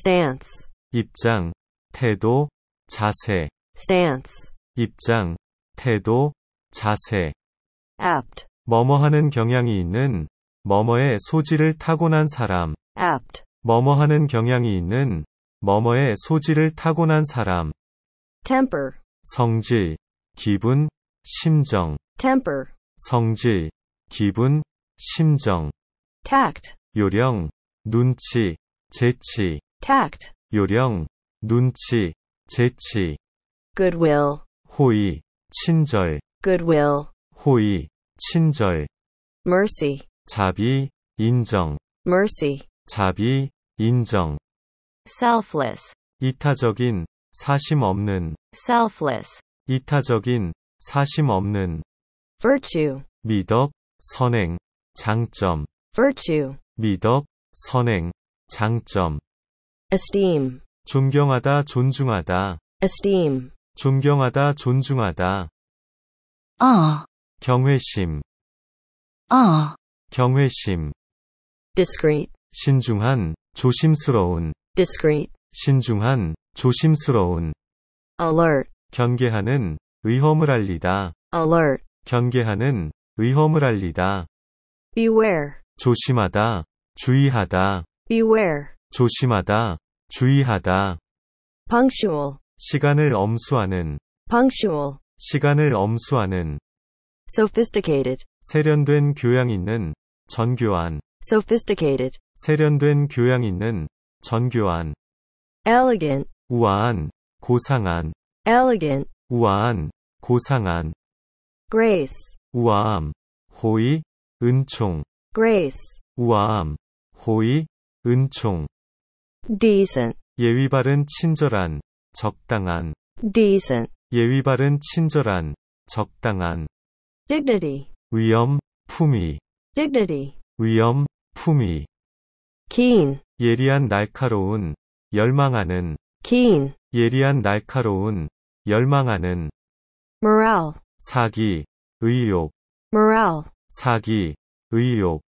stance 입장 태도 자세 stance 입장 태도 자세 apt 뭐뭐하는 경향이 있는 뭐뭐의 소질을 타고난 사람 apt 뭐뭐하는 경향이 있는 뭐뭐의 소질을 타고난 사람 temper 성질 기분 심정 temper 성질 기분 심정 tact 요령 눈치 재치 tact, 요령, 눈치, 재치, goodwill, 호의, 친절, goodwill, 호의, 친절, mercy, 자비, 인정, mercy, 자비, 인정, selfless, 이타적인, 사심 없는, selfless, 이타적인, 사심 없는, virtue, 미덕, 선행, 장점, virtue, 미덕, 선행, 장점 esteem, 존경하다, 존중하다, esteem, 존경하다, 존중하다. awe, 아. 경외심, awe, 아. 경외심. discreet, 신중한, 조심스러운, discreet, 신중한, 조심스러운. alert, 경계하는, 위험을 알리다, alert, 경계하는, 위험을 알리다. beware, 조심하다, 주의하다. beware, 조심하다, 주의하다. punctual 시간을 엄수하는 punctual 시간을 엄수하는 sophisticated 세련된 교양 있는 전교한 sophisticated 세련된 교양 있는 전교한 elegant 우아한 고상한 elegant 우아한 고상한 grace 우아함 호의 은총 grace 우아함 호의 은총 decent 예의 바른 친절한 적당한 decent 예의 바른 친절한 적당한 dignity 위험 품위 dignity 위험 품위 keen 예리한 날카로운 열망하는 keen 예리한 날카로운 열망하는 morale 사기 의욕 morale 사기 의욕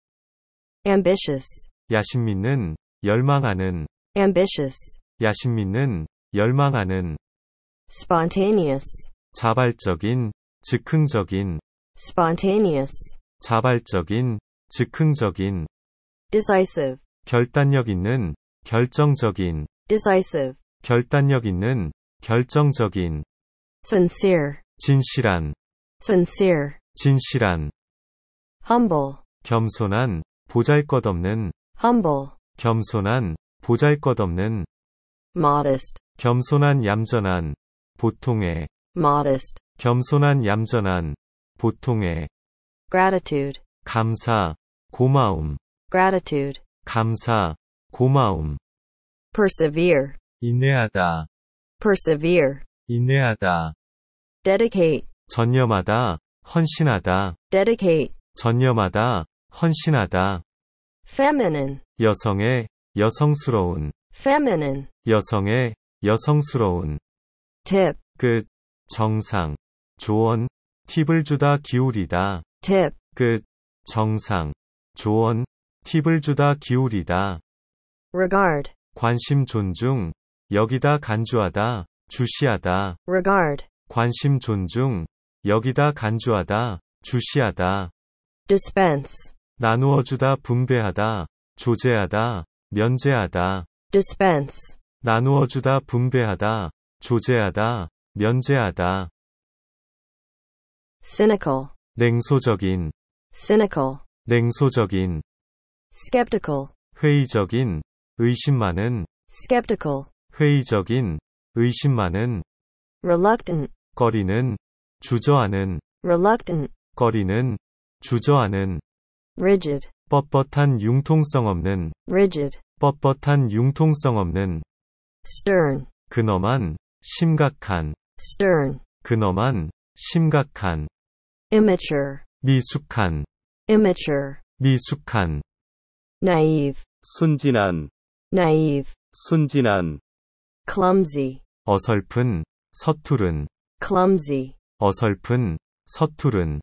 ambitious 야심 있는 열망하는 ambitious, 야심 있는, 열망하는, spontaneous, 자발적인, 즉흥적인, spontaneous, 자발적인, 즉흥적인, decisive, 결단력 있는, 결정적인, decisive, 결단력 있는, 결정적인, sincere, 진실한, sincere, 진실한, humble, 겸손한, 보잘것없는, humble, 겸손한, 보잘것없는 modest 겸손한 얌전한 보통의 modest 겸손한 얌전한 보통의 gratitude 감사 고마움 gratitude 감사 고마움 persevere 인내하다 persevere 인내하다 dedicate 전념하다 헌신하다 dedicate 전념하다 헌신하다 feminine 여성의 여성스러운 feminine 여성의 여성스러운 tip 끝 정상 조언 팁을 주다 기울이다 tip 끝 정상 조언 팁을 주다 기울이다 regard 관심 존중 여기다 간주하다 주시하다 regard 관심 존중 여기다 간주하다 주시하다 dispense 나누어 주다 분배하다 조제하다 면제하다. dispense. 나누어 주다 분배하다. 조제하다. 면제하다. cynical. 냉소적인. cynical. 냉소적인. skeptical. 회의적인. 의심 많은. skeptical. 회의적인. 의심 많은. reluctant. 거리는. 주저하는. reluctant. 거리는. 주저하는. rigid 뻣뻣한 융통성 없는 rigid 뻣뻣한 융통성 없는 stern 근엄한 심각한 stern 근엄한 심각한 immature 미숙한 immature 미숙한 naive 순진한 naive 순진한 clumsy 어설픈 서투른 clumsy 어설픈 서투른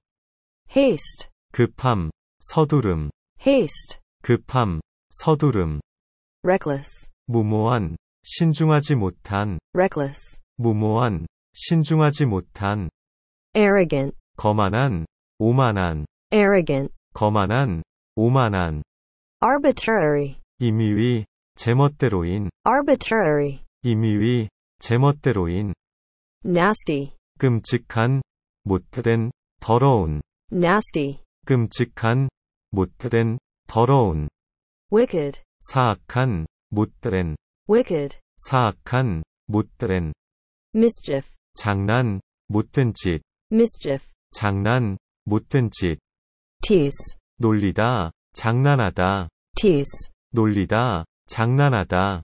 haste 급함 서두름 haste 급함 서두름 reckless 무모한 신중하지 못한 reckless 무모한 신중하지 못한 arrogant 거만한 오만한 arrogant 거만한 오만한 arbitrary 임의위 제멋대로인 arbitrary 임의위 제멋대로인 nasty 끔찍한 못된 더러운 nasty 끔찍한 못된, 더러운. wicked, 사악한, 못된, wicked, 사악한, 못된. mischief, 장난, 못된 짓, mischief, 장난, 못된 짓. tease, 놀리다, 장난하다, tease, 놀리다, 장난하다.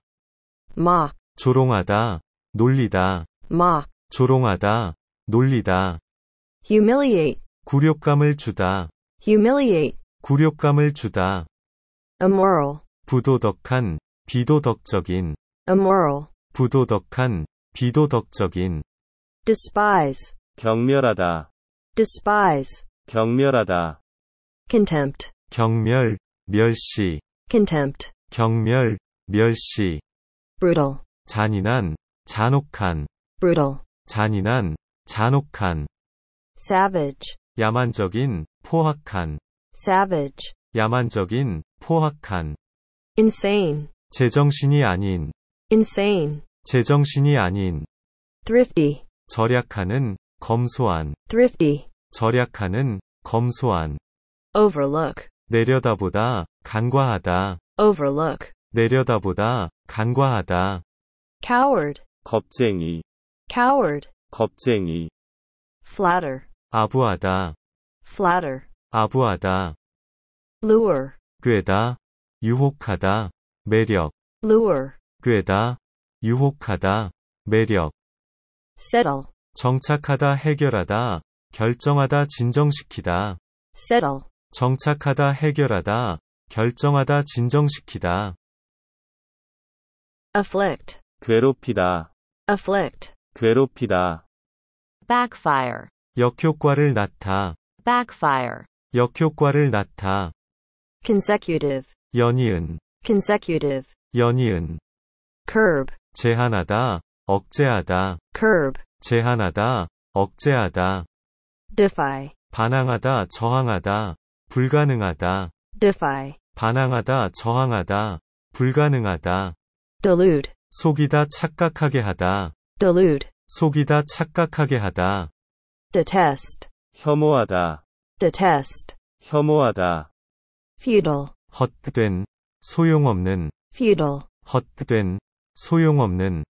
mock, 조롱하다, 놀리다, mock, 조롱하다, 놀리다. humiliate, 굴욕감을 주다, humiliate, 굴욕감을 주다. immoral. 부도덕한, 비도덕적인. immoral. 부도덕한, 비도덕적인. despise. 경멸하다. despise. 경멸하다. contempt. 경멸, 멸시. contempt. 경멸, 멸시. brutal. 잔인한, 잔혹한. brutal. 잔인한, 잔혹한. savage. 야만적인, 포악한. savage, 야만적인, 포악한, insane, 제정신이 아닌, insane, 제정신이 아닌, thrifty, 절약하는, 검소한, thrifty, 절약하는, 검소한, overlook, 내려다보다, 간과하다, overlook, 내려다보다, 간과하다, coward, 겁쟁이, coward, 겁쟁이, flatter, 아부하다, flatter, 아부하다 lure 꿰다 유혹하다 매력 lure 꿰다 유혹하다 매력 settle 정착하다 해결하다 결정하다 진정시키다 settle 정착하다 해결하다 결정하다 진정시키다 afflict 괴롭히다 afflict 괴롭히다 backfire 역효과를 낳다 backfire 역효과를 낳타 consecutive 연이은 consecutive 연이은 curb 제한하다 억제하다 curb 제한하다 억제하다 defy 반항하다 저항하다 불가능하다 defy 반항하다 저항하다 불가능하다 delude 속이다 착각하게 하다 delude 속이다 착각하게 하다 detest 혐오하다 detest, 혐오하다, feudal, 헛된, 소용없는, feudal, 헛된, 소용없는,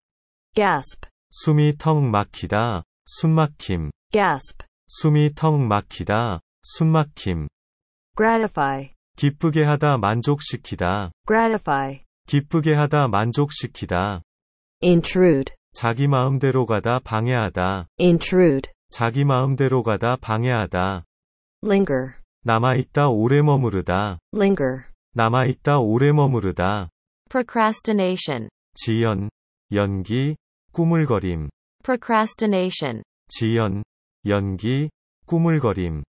gasp, 숨이 턱 막히다, 숨막힘, gasp, 숨이 턱 막히다, 숨막힘, gratify, 기쁘게 하다 만족시키다, gratify, 기쁘게 하다 만족시키다, intrude, 자기 마음대로 가다 방해하다, intrude, 자기 마음대로 가다 방해하다, linger 남아있다 오래 머무르다 linger 남아있다 오래 머무르다 procrastination 지연 연기 꾸물거림 procrastination 지연 연기 꾸물거림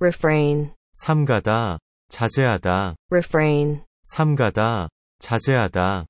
refrain 삼가다 자제하다 refrain 삼가다 자제하다